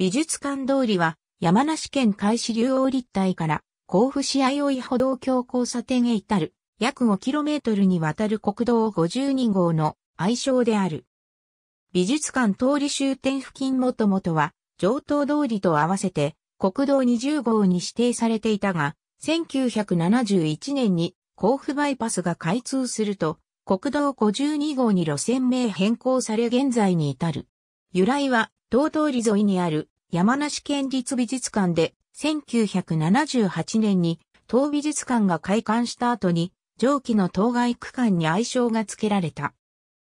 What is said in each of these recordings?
美術館通りは山梨県海市竜王立体から甲府市相生歩道橋交差点へ至る約 5km にわたる国道52号の愛称である。美術館通り終点付近もともとは上東通りと合わせて国道20号に指定されていたが、1971年に甲府バイパスが開通すると、国道52号に路線名変更され現在に至る。由来は、東通り沿いにある山梨県立美術館で1978年に当美術館が開館した後に上記の当該区間に愛称が付けられた。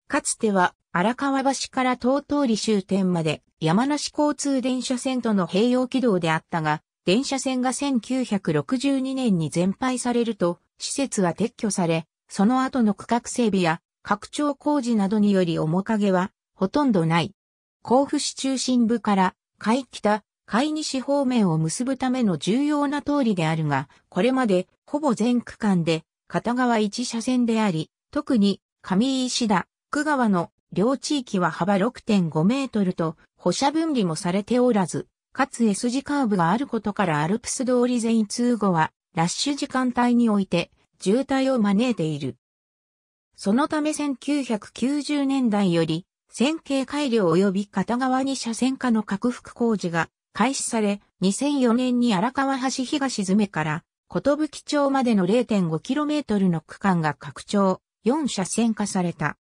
かつては荒川橋から東通り終点まで山梨交通電車線との併用軌道であったが、電車線が1962年に全廃されると、施設は撤去され、その後の区画整備や拡張工事などにより面影はほとんどない。甲府市中心部から海北、海西方面を結ぶための重要な通りであるが、これまでほぼ全区間で片側一車線であり、特に上石田、久川の両地域は幅6.5メートルと歩車分離もされておらず、かつ S 字カーブがあることからアルプス通り全通後はラッシュ時間帯において渋滞を招いている。そのため1990年代より線形改良及び片側に車線化の拡幅工事が開始され、2004年に荒川橋東詰めから、ことぶき町までの 0.5km の区間が拡張、4車線化された。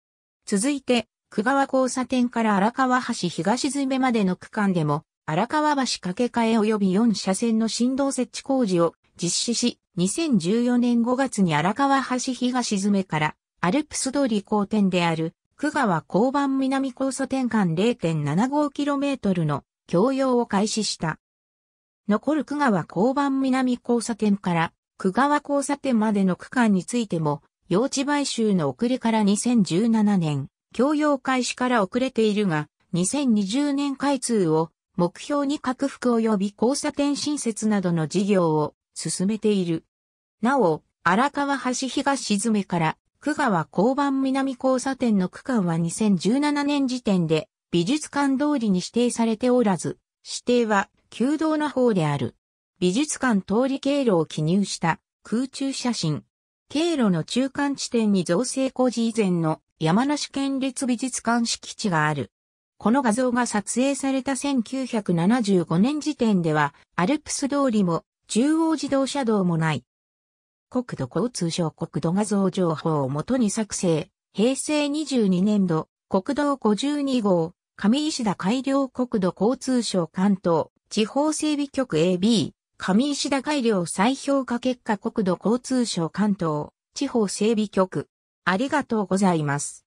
続いて、久川交差点から荒川橋東詰までの区間でも、荒川橋掛け替え及び4車線の振動設置工事を実施し、2014年5月に荒川橋東詰からアルプス通り交点である久川交番南交差点間 0.75km の共用を開始した。残る久川交番南交差点から久川交差点までの区間についても、用地買収の遅れから2017年、共用開始から遅れているが、2020年開通を目標に拡幅及び交差点新設などの事業を進めている。なお、荒川橋東沈めから久川交番南交差点の区間は2017年時点で美術館通りに指定されておらず、指定は旧道の方である。美術館通り経路を記入した空中写真。経路の中間地点に造成工事以前の山梨県立美術館敷地がある。この画像が撮影された1975年時点では、アルプス通りも中央自動車道もない。国土交通省国土画像情報をもとに作成、平成22年度、国道52号、上石田改良国土交通省関東、地方整備局 AB、上石田改良再評価結果国土交通省関東、地方整備局。ありがとうございます。